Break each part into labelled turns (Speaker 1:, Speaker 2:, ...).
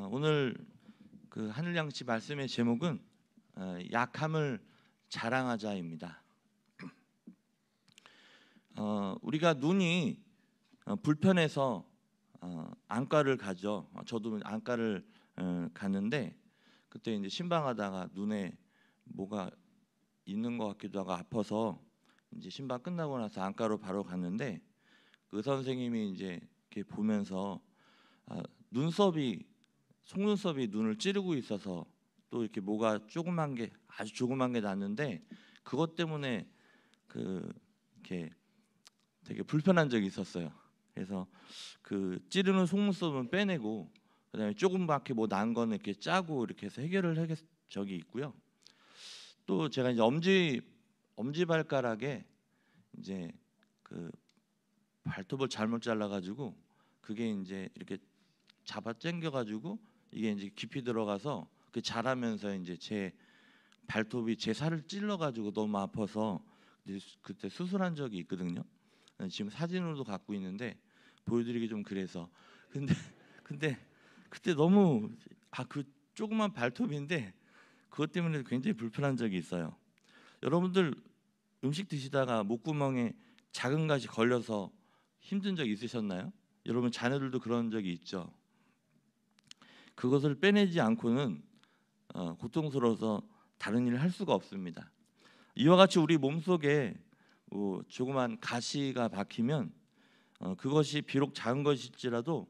Speaker 1: 어, 오늘 그 하늘양 치 말씀의 제목은 어, 약함을 자랑하자입니다. 어, 우리가 눈이 불편해서 안과를 가죠. 저도 안과를 갔는데 그때 이제 신방하다가 눈에 뭐가 있는 것 같기도 하고 아파서 이제 신방 끝나고 나서 안과로 바로 갔는데 그 선생님이 이제 이렇게 보면서 아, 눈썹이 속눈썹이 눈을 찌르고 있어서 또 이렇게 뭐가 조그만 게 아주 조그만 게 났는데 그것 때문에 그 이렇게 되게 불편한 적이 있었어요. 그래서 그 찌르는 속눈썹은 빼내고 그다음에 조금밖에 뭐난 거는 이렇게 짜고 이렇게 해서 해결을 하한 적이 있고요. 또 제가 이제 엄지 엄지 발가락에 이제 그 발톱을 잘못 잘라 가지고 그게 이제 이렇게 잡아 당겨 가지고 이게 이제 깊이 들어가서 그 자라면서 이제 제 발톱이 제 살을 찔러가지고 너무 아파서 그때 수술한 적이 있거든요. 네, 지금 사진으로도 갖고 있는데 보여드리기 좀 그래서 근데 근데 그때 너무 아 그 조그만 발톱인데 그것 때문에 굉장히 불편한 적이 있어요. 여러분들 음식 드시다가 목구멍에 작은 가시 걸려서 힘든 적 있으셨나요? 여러분 자녀들도 그런 적이 있죠. 그것을 빼내지 않고는 어, 고통스러워서 다른 일을 할 수가 없습니다. 이와 같이 우리 몸 속에 어, 뭐 조그만 가시가 박히면 어, 그것이 비록 작은 것일지라도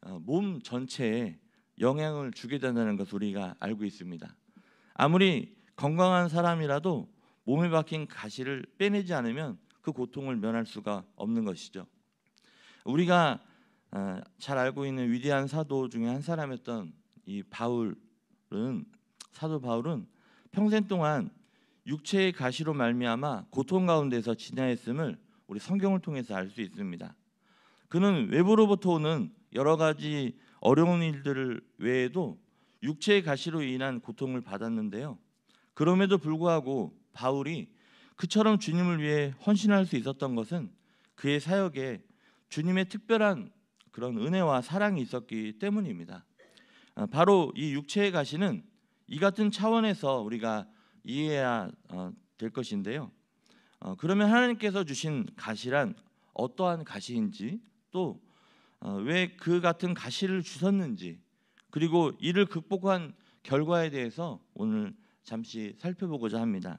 Speaker 1: 어, 몸 전체에 영향을 주게 된다는 것을 우리가 알고 있습니다. 아무리 건강한 사람이라도 몸에 박힌 가시를 빼내지 않으면 그 고통을 면할 수가 없는 것이죠. 우리가 어, 잘 알고 있는 위대한 사도 중에 한 사람이었던 이 바울은 사도 바울은 평생 동안 육체의 가시로 말미암아 고통 가운데서 지나했음을 우리 성경을 통해서 알 수 있습니다. 그는 외부로부터 오는 여러 가지 어려운 일들 외에도 육체의 가시로 인한 고통을 받았는데요. 그럼에도 불구하고 바울이 그처럼 주님을 위해 헌신할 수 있었던 것은 그의 사역에 주님의 특별한 그런 은혜와 사랑이 있었기 때문입니다. 어, 바로 이 육체의 가시는 이 같은 차원에서 우리가 이해해야 어, 될 것인데요. 어, 그러면 하나님께서 주신 가시란 어떠한 가시인지 또 왜 그 같은 가시를 주셨는지 그리고 이를 극복한 결과에 대해서 오늘 잠시 살펴보고자 합니다.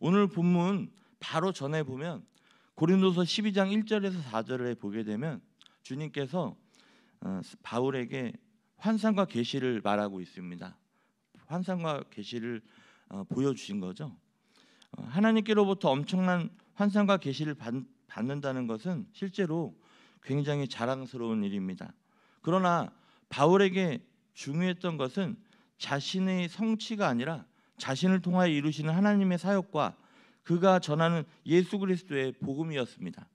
Speaker 1: 오늘 본문 바로 전에 보면 고린도서 12장 1절에서 4절에 보게 되면 주님께서 어, 바울에게 환상과 계시를 말하고 있습니다. 환상과 계시를 어, 보여주신 거죠. 어, 하나님께로부터 엄청난 환상과 계시를 받는다는 것은 실제로 굉장히 자랑스러운 일입니다. 그러나 바울에게 중요했던 것은 자신의 성취가 아니라 자신을 통하여 이루시는 하나님의 사역과 그가 전하는 예수 그리스도의 복음이었습니다.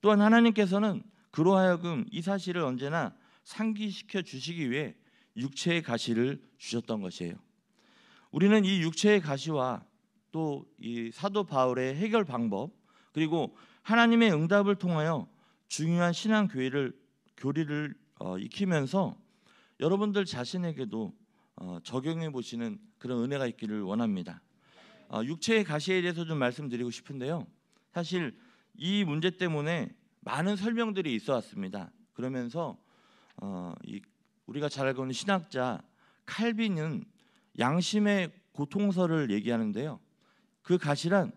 Speaker 1: 또한 하나님께서는 그로하여금 이 사실을 언제나 상기시켜 주시기 위해 육체의 가시를 주셨던 것이에요. 우리는 이 육체의 가시와 또 이 사도 바울의 해결 방법 그리고 하나님의 응답을 통하여 중요한 신앙 교리를 교리를 어, 익히면서 여러분들 자신에게도 어, 적용해 보시는 그런 은혜가 있기를 원합니다. 어, 육체의 가시에 대해서 좀 말씀드리고 싶은데요. 사실 이 문제 때문에 많은 설명들이 있어 왔습니다. 그러면서 어, 이, 우리가 잘 알고 있는 신학자 칼빈은 양심의 고통설을 얘기하는데요. 그 가시란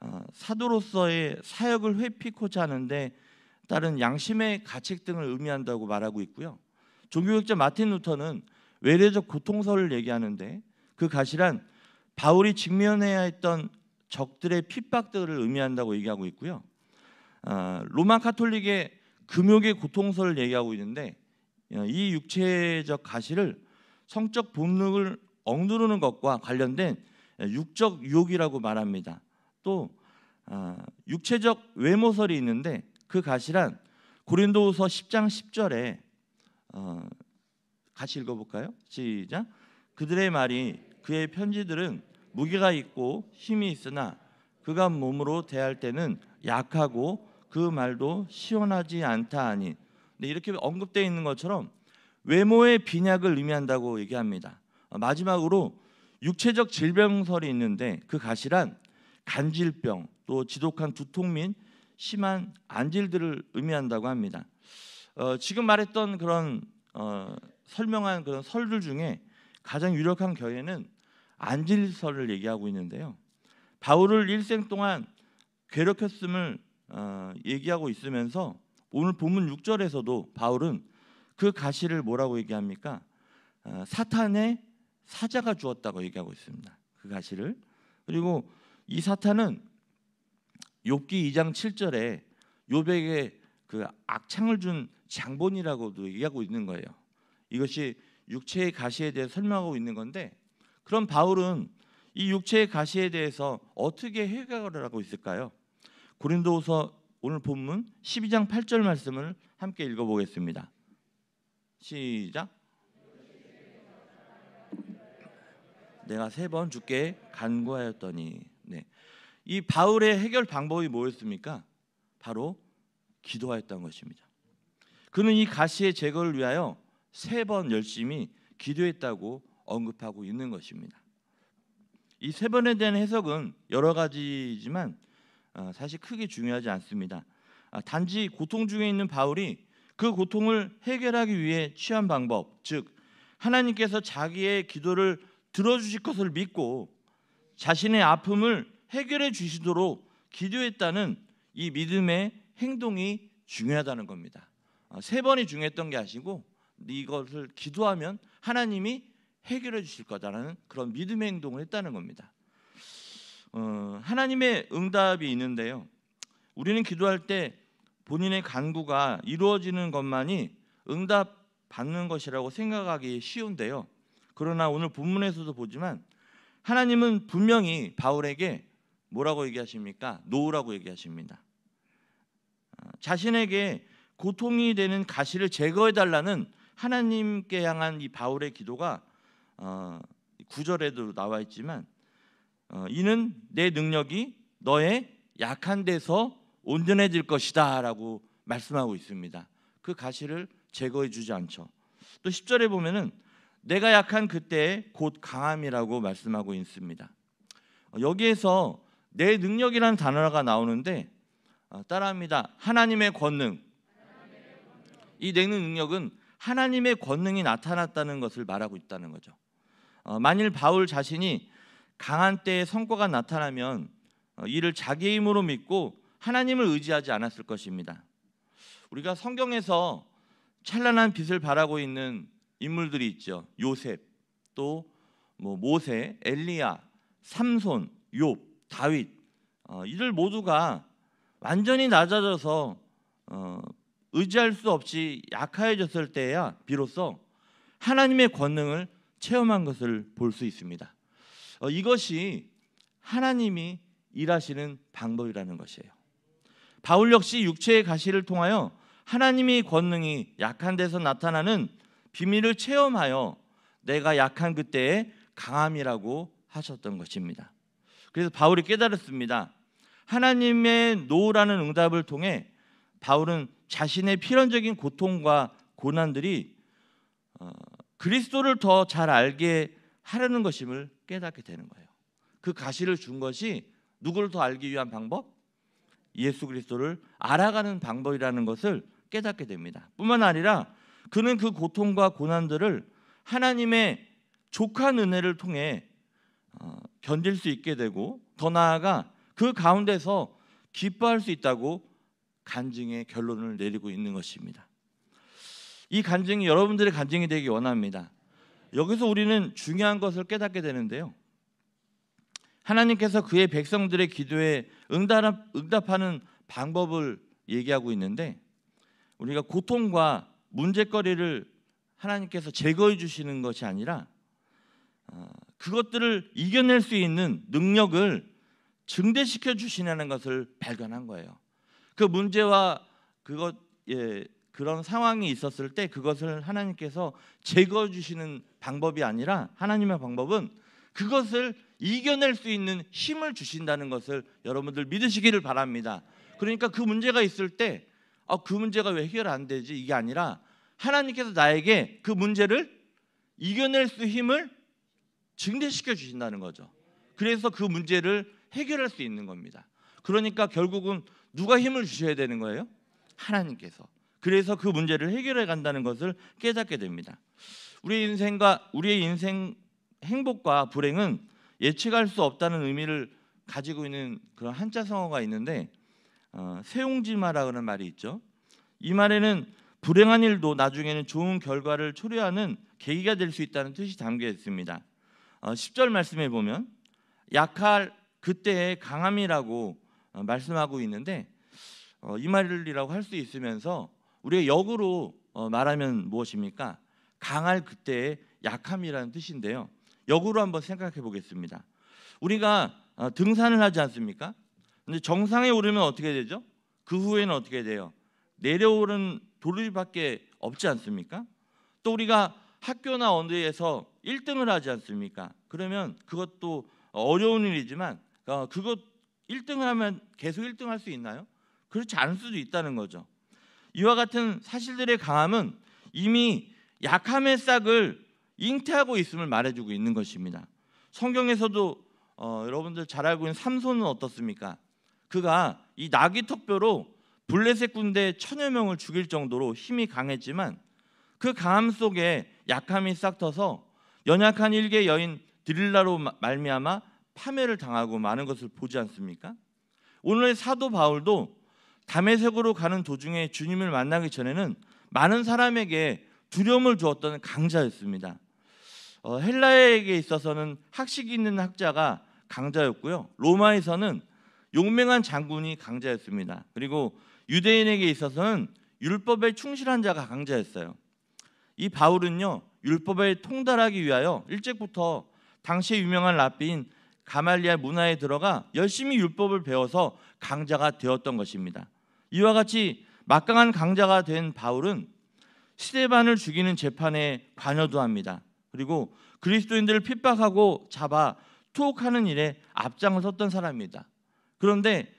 Speaker 1: 어, 사도로서의 사역을 회피코자 하는데 따른 양심의 가책 등을 의미한다고 말하고 있고요. 종교학자 마틴 루터는 외래적 고통설을 얘기하는데 그 가시란 바울이 직면해야 했던 적들의 핍박들을 의미한다고 얘기하고 있고요. 어, 로마 카톨릭의 금욕의 고통설을 얘기하고 있는데 어, 이 육체적 가시를 성적 본능을 억누르는 것과 관련된 육적 유혹이라고 말합니다. 또 어, 육체적 외모설이 있는데 그 가시란 고린도후서 10장 10절에 같이 읽어볼까요? 시작. 그들의 말이 그의 편지들은 무게가 있고 힘이 있으나 그가 몸으로 대할 때는 약하고 그 말도 시원하지 않다 하니 이렇게 언급되어 있는 것처럼 외모의 빈약을 의미한다고 얘기합니다. 어, 마지막으로 육체적 질병설이 있는데 그 가시란 간질병 또 지독한 두통 및 심한 안질들을 의미한다고 합니다. 어, 지금 말했던 그런 어, 설명한 그런 설들 중에 가장 유력한 교회는 안질설을 얘기하고 있는데요. 바울을 일생 동안 괴롭혔음을 어, 얘기하고 있으면서 오늘 본문 6절에서도 바울은 그 가시를 뭐라고 얘기합니까? 어, 사탄의 사자가 주었다고 얘기하고 있습니다. 그 가시를 그리고 이 사탄은 욥기 2장 7절에 욥에게 그 악창을 준 장본이라고도 얘기하고 있는 거예요. 이것이 육체의 가시에 대해 설명하고 있는 건데 그럼 바울은 이 육체의 가시에 대해서 어떻게 해결을 하고 있을까요? 고린도후서 오늘 본문 12장 8절 말씀을 함께 읽어보겠습니다. 시작. 내가 세 번 주께 간구하였더니 네. 이 바울의 해결 방법이 뭐였습니까? 바로 기도하였던 것입니다. 그는 이 가시의 제거를 위하여 세 번 열심히 기도했다고 언급하고 있는 것입니다. 이 세 번에 대한 해석은 여러 가지지만 어, 사실 크게 중요하지 않습니다. 아, 단지 고통 중에 있는 바울이 그 고통을 해결하기 위해 취한 방법, 즉 하나님께서 자기의 기도를 들어주실 것을 믿고 자신의 아픔을 해결해 주시도록 기도했다는 이 믿음의 행동이 중요하다는 겁니다. 어, 세 번이 중요했던 게 아시고 이것을 기도하면 하나님이 해결해 주실 거다라는 그런 믿음의 행동을 했다는 겁니다. 어, 하나님의 응답이 있는데요. 우리는 기도할 때 본인의 간구가 이루어지는 것만이 응답 받는 것이라고 생각하기 쉬운데요. 그러나 오늘 본문에서도 보지만 하나님은 분명히 바울에게 뭐라고 얘기하십니까? 노우라고 얘기하십니다. 어, 자신에게 고통이 되는 가시를 제거해 달라는 하나님께 향한 이 바울의 기도가 어, 구절에도 나와 있지만 어, 이는 내 능력이 너의 약한 데서 온전해질 것이다라고 말씀하고 있습니다. 그 가시를 제거해 주지 않죠. 또 10절에 보면은 내가 약한 그때에 곧 강함이라고 말씀하고 있습니다. 어, 여기에서 내 능력이라는 단어가 나오는데 어, 따라합니다. 하나님의 권능. 이내 능력은 하나님의 권능이 나타났다는 것을 말하고 있다는 거죠. 만일 바울 자신이 강한 때에 성과가 나타나면 어, 이를 자기 힘으로 믿고 하나님을 의지하지 않았을 것입니다. 우리가 성경에서 찬란한 빛을 바라고 있는 인물들이 있죠. 요셉, 또뭐 모세, 엘리야, 삼손, 욥, 다윗. 어, 이들 모두가 완전히 낮아져서 어, 의지할 수 없이 약하졌을 때야 비로소 하나님의 권능을 체험한 것을 볼 수 있습니다. 어, 이것이 하나님이 일하시는 방법이라는 것이에요. 바울 역시 육체의 가시를 통하여 하나님의 권능이 약한 데서 나타나는 비밀을 체험하여 내가 약한 그때의 강함이라고 하셨던 것입니다. 그래서 바울이 깨달았습니다. 하나님의 노라는 응답을 통해 바울은 자신의 필연적인 고통과 고난들이 어, 그리스도를 더 잘 알게 하려는 것임을 깨닫게 되는 거예요. 그 가시를 준 것이 누구를 더 알기 위한 방법? 예수 그리스도를 알아가는 방법이라는 것을 깨닫게 됩니다. 뿐만 아니라 그는 그 고통과 고난들을 하나님의 족한 은혜를 통해 어, 견딜 수 있게 되고 더 나아가 그 가운데서 기뻐할 수 있다고 간증의 결론을 내리고 있는 것입니다. 이 간증이 여러분들의 간증이 되기 원합니다. 여기서 우리는 중요한 것을 깨닫게 되는데요. 하나님께서 그의 백성들의 기도에 응답하는 방법을 얘기하고 있는데 우리가 고통과 문제거리를 하나님께서 제거해 주시는 것이 아니라 어, 그것들을 이겨낼 수 있는 능력을 증대시켜 주시냐는 것을 발견한 거예요. 그 문제와 그것 예, 그런 상황이 있었을 때 그것을 하나님께서 제거해 주시는 방법이 아니라 하나님의 방법은 그것을 이겨낼 수 있는 힘을 주신다는 것을 여러분들 믿으시기를 바랍니다. 그러니까 그 문제가 있을 때, 아, 그 문제가 왜 해결 안 되지? 이게 아니라 하나님께서 나에게 그 문제를 이겨낼 수 힘을 증대시켜 주신다는 거죠. 그래서 그 문제를 해결할 수 있는 겁니다. 그러니까 결국은 누가 힘을 주셔야 되는 거예요? 하나님께서. 그래서 그 문제를 해결해 간다는 것을 깨닫게 됩니다. 우리 인생과 우리의 인생 행복과 불행은 예측할 수 없다는 의미를 가지고 있는 그런 한자 성어가 있는데 어, 세옹지마라는 말이 있죠. 이 말에는 불행한 일도 나중에는 좋은 결과를 초래하는 계기가 될 수 있다는 뜻이 담겨 있습니다. 어, 10절 말씀에 보면 약할 그때의 강함이라고 어, 말씀하고 있는데 어, 이 말이라고 할 수 있으면서 우리가 역으로 어, 말하면 무엇입니까? 강할 그때의 약함이라는 뜻인데요. 역으로 한번 생각해 보겠습니다. 우리가 어, 등산을 하지 않습니까? 근데 정상에 오르면 어떻게 되죠? 그 후에는 어떻게 돼요? 내려오는 돌밖에 없지 않습니까? 또 우리가 학교나 언어에서 1등을 하지 않습니까? 그러면 그것도 어려운 일이지만 어, 그것 1등을 하면 계속 1등 할수 있나요? 그렇지 않을 수도 있다는 거죠. 이와 같은 사실들의 강함은 이미 약함의 싹을 잉태하고 있음을 말해주고 있는 것입니다. 성경에서도 어, 여러분들 잘 알고 있는 삼손은 어떻습니까? 그가 이 나귀 턱뼈로 블레셋 군대 천여 명을 죽일 정도로 힘이 강했지만 그 강함 속에 약함이 싹 터서 연약한 일개 여인 드릴라로 말미암아 파멸을 당하고 많은 것을 보지 않습니까? 오늘 사도 바울도 담에색으로 가는 도중에 주님을 만나기 전에는 많은 사람에게 두려움을 주었던 강자였습니다. 어, 헬라에게 있어서는 학식 있는 학자가 강자였고요. 로마에서는 용맹한 장군이 강자였습니다. 그리고 유대인에게 있어서는 율법에 충실한 자가 강자였어요. 이 바울은요 율법에 통달하기 위하여 일찍부터 당시 유명한 라비인 가말리아 문화에 들어가 열심히 율법을 배워서 강자가 되었던 것입니다. 이와 같이 막강한 강자가 된 바울은 시대반을 죽이는 재판에 관여도 합니다. 그리고 그리스도인들을 핍박하고 잡아 투옥하는 일에 앞장을 섰던 사람입니다. 그런데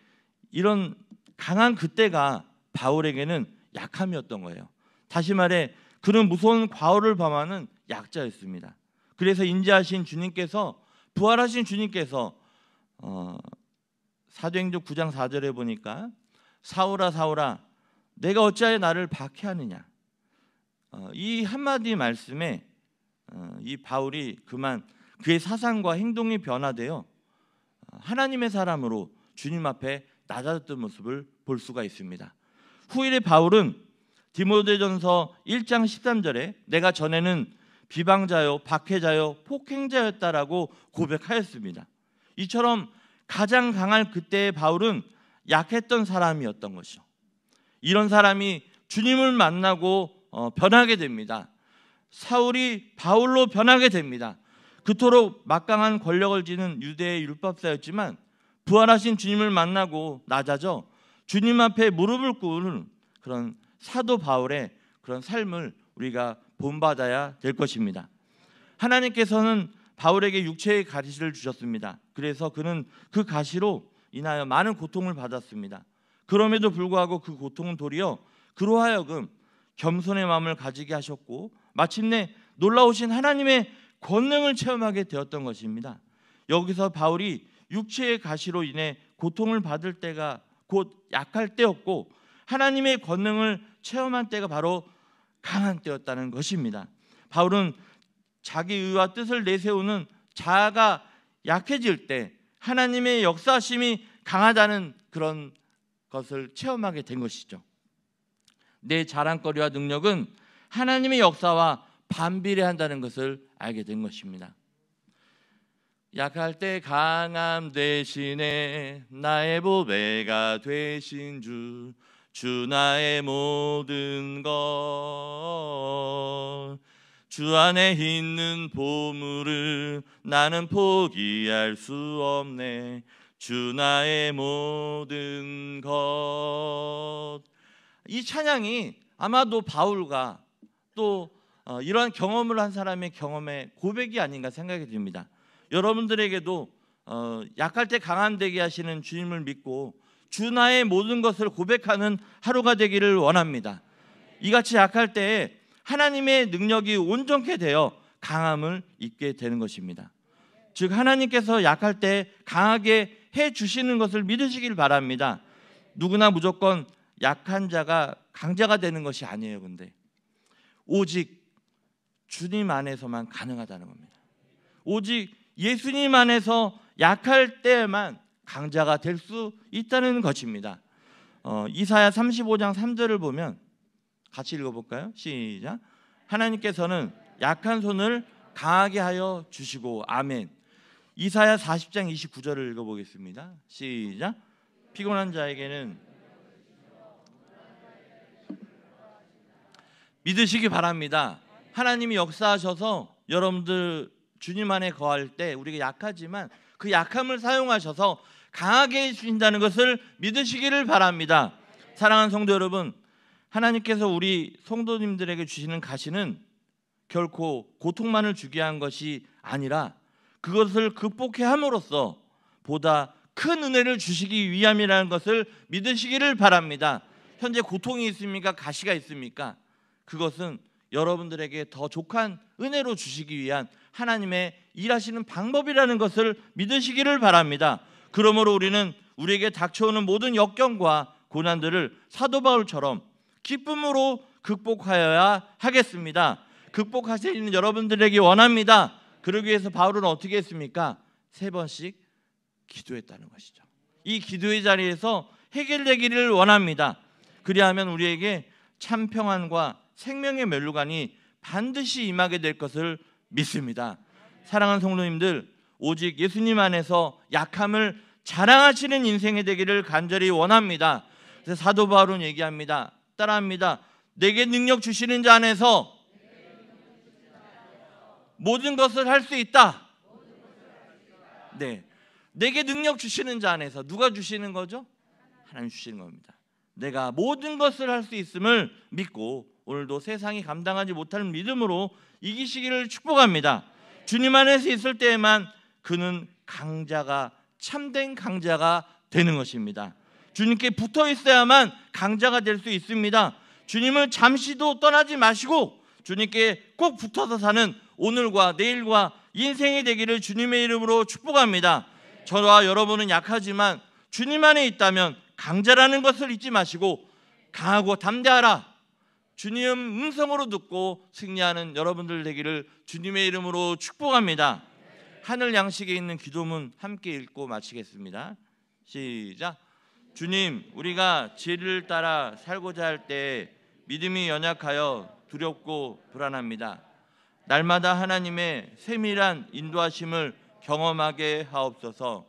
Speaker 1: 이런 강한 그때가 바울에게는 약함이었던 거예요. 다시 말해 그는 무서운 과오를 범하는 약자였습니다. 그래서 인자하신 주님께서 부활하신 주님께서 어, 사도행전 9장 4절에 보니까 사울아 사울아 내가 어찌하여 나를 박해하느냐 어, 이 한마디 말씀에 어, 이 바울이 그만 그의 사상과 행동이 변화되어 어, 하나님의 사람으로 주님 앞에 낮아졌던 모습을 볼 수가 있습니다. 후일의 바울은 디모데전서 1장 13절에 내가 전에는 비방자요 박해자요 폭행자였다라고 고백하였습니다. 이처럼 가장 강할 그때의 바울은 약했던 사람이었던 것이죠. 이런 사람이 주님을 만나고 어, 변하게 됩니다. 사울이 바울로 변하게 됩니다. 그토록 막강한 권력을 지는 유대의 율법사였지만 부활하신 주님을 만나고 낮아져 주님 앞에 무릎을 꿇은 그런 사도 바울의 그런 삶을 우리가 본받아야 될 것입니다. 하나님께서는 바울에게 육체의 가시를 주셨습니다. 그래서 그는 그 가시로 인하여 많은 고통을 받았습니다. 그럼에도 불구하고 그 고통은 도리어 그로하여금 겸손의 마음을 가지게 하셨고 마침내 놀라우신 하나님의 권능을 체험하게 되었던 것입니다. 여기서 바울이 육체의 가시로 인해 고통을 받을 때가 곧 약할 때였고 하나님의 권능을 체험한 때가 바로 강한 때였다는 것입니다. 바울은 자기 의와 뜻을 내세우는 자아가 약해질 때 하나님의 역사심이 강하다는 그런 것을 체험하게 된 것이죠. 내 자랑거리와 능력은 하나님의 역사와 반비례한다는 것을 알게 된 것입니다. 약할 때 강함 대신에 나의 보배가 되신 주, 주 나의 모든 것. 주 안에 있는 보물을 나는 포기할 수 없네. 주 나의 모든 것. 이 찬양이 아마도 바울과 또 어, 이러한 경험을 한 사람의 경험의 고백이 아닌가 생각이 듭니다. 여러분들에게도 어, 약할 때 강한 되게 하시는 주님을 믿고 주 나의 모든 것을 고백하는 하루가 되기를 원합니다. 이같이 약할 때에 하나님의 능력이 온전케 되어 강함을 입게 되는 것입니다. 즉 하나님께서 약할 때 강하게 해 주시는 것을 믿으시길 바랍니다. 누구나 무조건 약한 자가 강자가 되는 것이 아니에요. 근데 오직 주님 안에서만 가능하다는 겁니다. 오직 예수님 안에서 약할 때만 강자가 될 수 있다는 것입니다. 어, 이사야 35장 3절을 보면 같이 읽어볼까요? 시작. 하나님께서는 약한 손을 강하게 하여 주시고 아멘. 이사야 40장 29절을 읽어보겠습니다. 시작. 피곤한 자에게는 믿으시기 바랍니다. 하나님이 역사하셔서 여러분들 주님 안에 거할 때 우리가 약하지만 그 약함을 사용하셔서 강하게 해주신다는 것을 믿으시기를 바랍니다. 사랑하는 성도 여러분, 하나님께서 우리 성도님들에게 주시는 가시는 결코 고통만을 주게 한 것이 아니라 그것을 극복해 함으로써 보다 큰 은혜를 주시기 위함이라는 것을 믿으시기를 바랍니다. 현재 고통이 있습니까? 가시가 있습니까? 그것은 여러분들에게 더 족한 은혜로 주시기 위한 하나님의 일하시는 방법이라는 것을 믿으시기를 바랍니다. 그러므로 우리는 우리에게 닥쳐오는 모든 역경과 고난들을 사도 바울처럼 기쁨으로 극복하여야 하겠습니다. 극복하시는 여러분들에게 원합니다. 그러기 위해서 바울은 어떻게 했습니까? 세 번씩 기도했다는 것이죠. 이 기도의 자리에서 해결되기를 원합니다. 그리하면 우리에게 참 평안과 생명의 멸루관이 반드시 임하게 될 것을 믿습니다. 사랑하는 성도님들, 오직 예수님 안에서 약함을 자랑하시는 인생이 되기를 간절히 원합니다. 사도 바울은 얘기합니다. 따라합니다. 내게 능력 주시는 자 안에서 모든 것을 할 수 있다. 네. 내게 능력 주시는 자 안에서 누가 주시는 거죠? 하나님 주시는 겁니다. 내가 모든 것을 할 수 있음을 믿고 오늘도 세상이 감당하지 못할 믿음으로 이기시기를 축복합니다. 주님 안에서 있을 때에만 그는 강자가 참된 강자가 되는 것입니다. 주님께 붙어 있어야만 강자가 될 수 있습니다. 주님을 잠시도 떠나지 마시고 주님께 꼭 붙어서 사는 오늘과 내일과 인생이 되기를 주님의 이름으로 축복합니다. 저와 여러분은 약하지만 주님 안에 있다면 강자라는 것을 잊지 마시고 강하고 담대하라. 주님 음성으로 듣고 승리하는 여러분들 되기를 주님의 이름으로 축복합니다. 하늘 양식에 있는 기도문 함께 읽고 마치겠습니다. 시작. 주님, 우리가 진리를 따라 살고자 할 때 믿음이 연약하여 두렵고 불안합니다. 날마다 하나님의 세밀한 인도하심을 경험하게 하옵소서.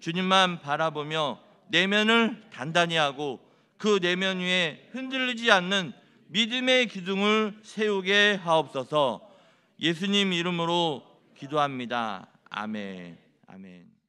Speaker 1: 주님만 바라보며 내면을 단단히 하고 그 내면 위에 흔들리지 않는 믿음의 기둥을 세우게 하옵소서. 예수님 이름으로 기도합니다. 아멘. 아멘.